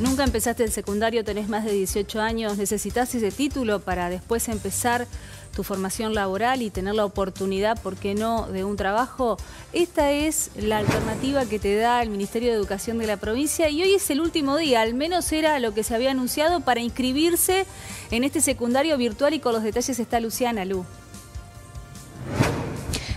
Nunca empezaste el secundario, tenés más de 18 años, necesitas ese título para después empezar tu formación laboral y tener la oportunidad, ¿por qué no?, de un trabajo. Esta es la alternativa que te da el Ministerio de Educación de la provincia y hoy es el último día, al menos era lo que se había anunciado para inscribirse en este secundario virtual y con los detalles está Luciana Lu.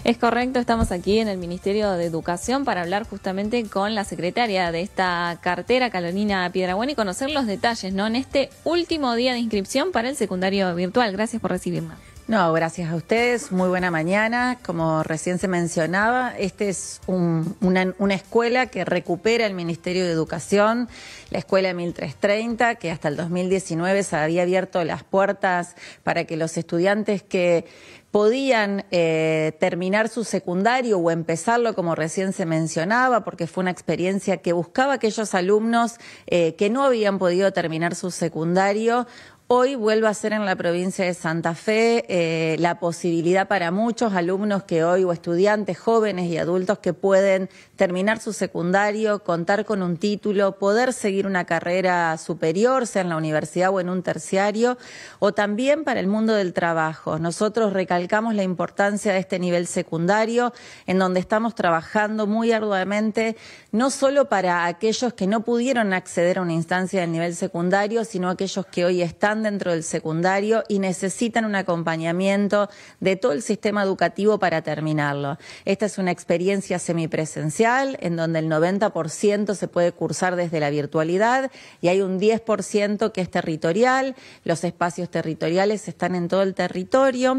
Es correcto, estamos aquí en el Ministerio de Educación para hablar justamente con la secretaria de esta cartera, Carolina Piedrabuena, y conocer los detalles, ¿no? En este último día de inscripción para el secundario virtual. Gracias por recibirme. No, gracias a ustedes. Muy buena mañana. Como recién se mencionaba, esta es una, una, escuela que recupera el Ministerio de Educación, la Escuela 1330, que hasta el 2019 se había abierto las puertas para que los estudiantes que podían eh, terminar su secundario o empezarlo, como recién se mencionaba, porque fue una experiencia que buscaba aquellos alumnos eh, que no habían podido terminar su secundario Hoy vuelvo a ser en la provincia de Santa Fe eh, la posibilidad para muchos alumnos que hoy o estudiantes jóvenes y adultos que pueden terminar su secundario, contar con un título, poder seguir una carrera superior, sea en la universidad o en un terciario, o también para el mundo del trabajo. Nosotros recalcamos la importancia de este nivel secundario, en donde estamos trabajando muy arduamente, no solo para aquellos que no pudieron acceder a una instancia del nivel secundario, sino aquellos que hoy están dentro del secundario y necesitan un acompañamiento de todo el sistema educativo para terminarlo. Esta es una experiencia semipresencial en donde el 90% se puede cursar desde la virtualidad y hay un 10% que es territorial. Los espacios territoriales están en todo el territorio.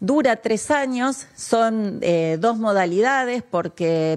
Dura tres años, son eh, dos modalidades porque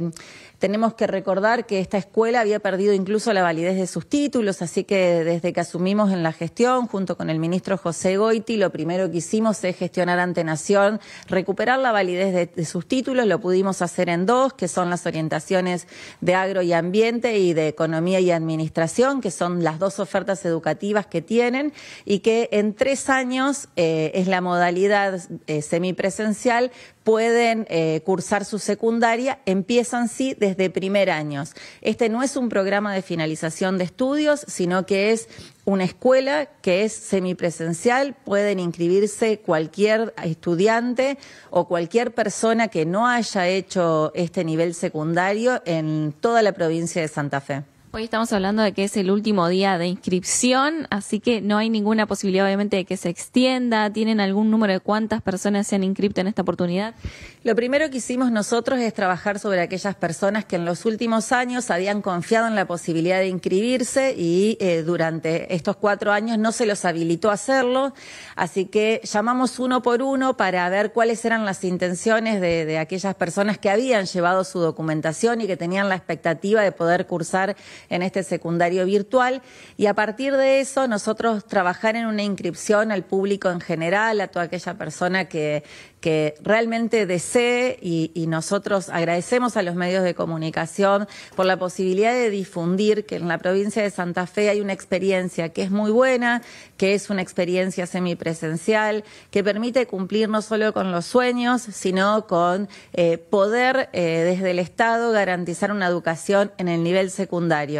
tenemos que recordar que esta escuela había perdido incluso la validez de sus títulos, así que desde que asumimos en la gestión, junto con el ministro José Goiti, lo primero que hicimos es gestionar ante Nación, recuperar la validez de, sus títulos, lo pudimos hacer en dos, que son las orientaciones de agro y ambiente y de economía y administración, que son las dos ofertas educativas que tienen y que en tres años eh, es la modalidad eh, semipresencial, pueden eh, cursar su secundaria, empiezan sí desde primer años. Este no es un programa de finalización de estudios, sino que es una escuela que es semipresencial, pueden inscribirse cualquier estudiante o cualquier persona que no haya hecho este nivel secundario en toda la provincia de Santa Fe. Hoy estamos hablando de que es el último día de inscripción, así que no hay ninguna posibilidad obviamente de que se extienda. ¿Tienen algún número de cuántas personas se han inscrito en esta oportunidad? Lo primero que hicimos nosotros es trabajar sobre aquellas personas que en los últimos años habían confiado en la posibilidad de inscribirse y eh, durante estos cuatro años no se los habilitó a hacerlo, así que llamamos uno por uno para ver cuáles eran las intenciones de aquellas personas que habían llevado su documentación y que tenían la expectativa de poder cursar en este secundario virtual y a partir de eso nosotros trabajar en una inscripción al público en general, a toda aquella persona que, que realmente desee y, nosotros agradecemos a los medios de comunicación por la posibilidad de difundir que en la provincia de Santa Fe hay una experiencia que es muy buena, que es una experiencia semipresencial, que permite cumplir no solo con los sueños, sino con eh, poder eh, desde el Estado garantizar una educación en el nivel secundario.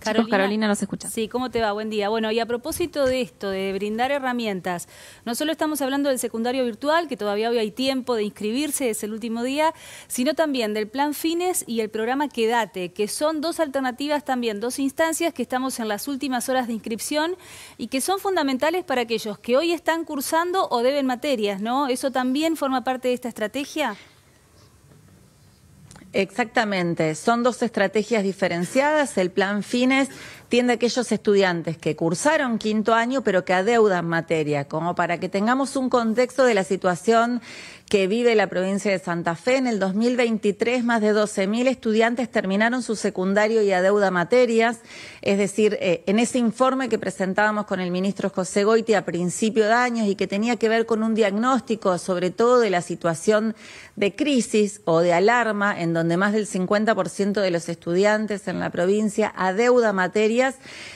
Carolina, Carolina nos escucha. Sí, ¿cómo te va? Buen día. Bueno, y a propósito de esto, de brindar herramientas, no solo estamos hablando del secundario virtual, que todavía hoy hay tiempo de inscribirse, es el último día, sino también del plan Fines y el programa Quédate, que son dos alternativas también, dos instancias que estamos en las últimas horas de inscripción y que son fundamentales para aquellos que hoy están cursando o deben materias, ¿no? ¿Eso también forma parte de esta estrategia? Exactamente, son dos estrategias diferenciadas. El plan Fines tiende a aquellos estudiantes que cursaron quinto año pero que adeudan materia, como para que tengamos un contexto de la situación que vive la provincia de Santa Fe. En el 2023, más de 12.000 estudiantes terminaron su secundario y adeudan materias. Es decir, eh, en ese informe que presentábamos con el ministro José Goiti a principio de año y que tenía que ver con un diagnóstico, sobre todo de la situación de crisis o de alarma, en donde más del 50% de los estudiantes en la provincia adeuda materia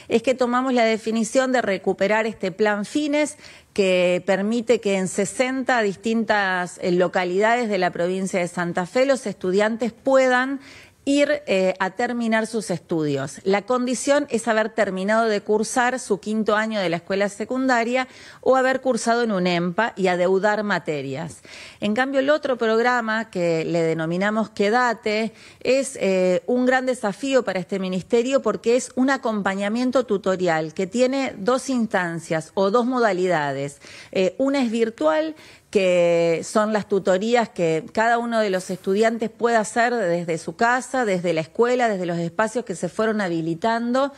es que tomamos la definición de recuperar este plan fines que permite que en 60 distintas eh, localidades de la provincia de Santa Fe los estudiantes puedan ir eh, a terminar sus estudios. La condición es haber terminado de cursar su quinto año de la escuela secundaria o haber cursado en un EMPA y adeudar materias. En cambio, el otro programa que le denominamos Quedate, es eh, un gran desafío para este ministerio porque es un acompañamiento tutorial que tiene dos instancias o dos modalidades. Eh, una es virtual que son las tutorías que cada uno de los estudiantes puede hacer desde su casa, desde la escuela, desde los espacios que se fueron habilitando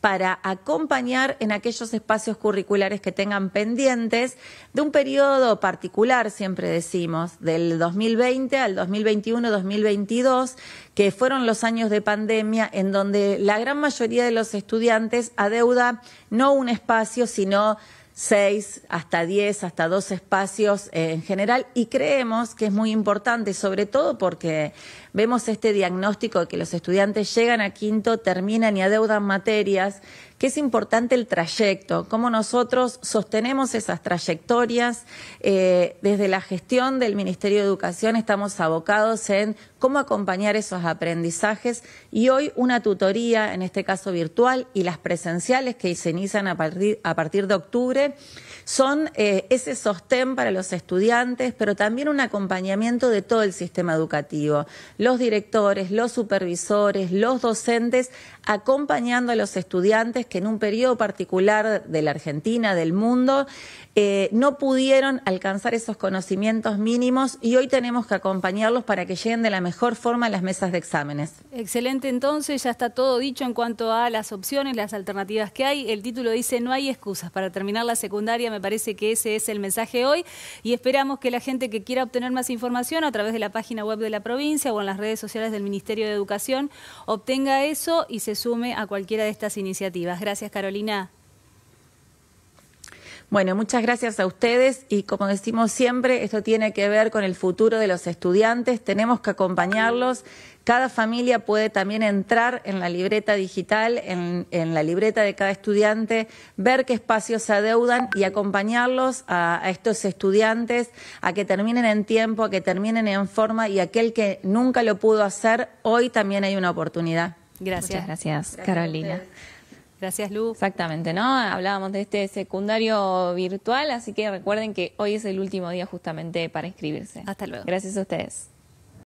para acompañar en aquellos espacios curriculares que tengan pendientes de un periodo particular, siempre decimos, del 2020 al 2021-2022, que fueron los años de pandemia en donde la gran mayoría de los estudiantes adeuda no un espacio, sino seis hasta diez, hasta dos espacios eh, en general y creemos que es muy importante, sobre todo porque vemos este diagnóstico de que los estudiantes llegan a quinto, terminan y adeudan materias que es importante el trayecto, cómo nosotros sostenemos esas trayectorias. Eh, desde la gestión del Ministerio de Educación estamos abocados en cómo acompañar esos aprendizajes y hoy una tutoría, en este caso virtual, y las presenciales que se inician a partir, de octubre, son eh, ese sostén para los estudiantes, pero también un acompañamiento de todo el sistema educativo. Los directores, los supervisores, los docentes, acompañando a los estudiantes que en un periodo particular de la Argentina, del mundo, eh, no pudieron alcanzar esos conocimientos mínimos y hoy tenemos que acompañarlos para que lleguen de la mejor forma a las mesas de exámenes. Excelente, entonces ya está todo dicho en cuanto a las opciones, las alternativas que hay. El título dice no hay excusas para terminar la secundaria, me parece que ese es el mensaje hoy y esperamos que la gente que quiera obtener más información a través de la página web de la provincia o en las redes sociales del Ministerio de Educación obtenga eso y se sume a cualquiera de estas iniciativas gracias, Carolina. Bueno, muchas gracias a ustedes y como decimos siempre, esto tiene que ver con el futuro de los estudiantes, tenemos que acompañarlos. Cada familia puede también entrar en la libreta digital, en, la libreta de cada estudiante, ver qué espacios se adeudan y acompañarlos a, estos estudiantes a que terminen en tiempo, a que terminen en forma y aquel que nunca lo pudo hacer, hoy también hay una oportunidad. Gracias. Muchas gracias, gracias Carolina. Gracias, Lu. Exactamente, ¿no? Hablábamos de este secundario virtual, así que recuerden que hoy es el último día justamente para inscribirse. Hasta luego. Gracias a ustedes.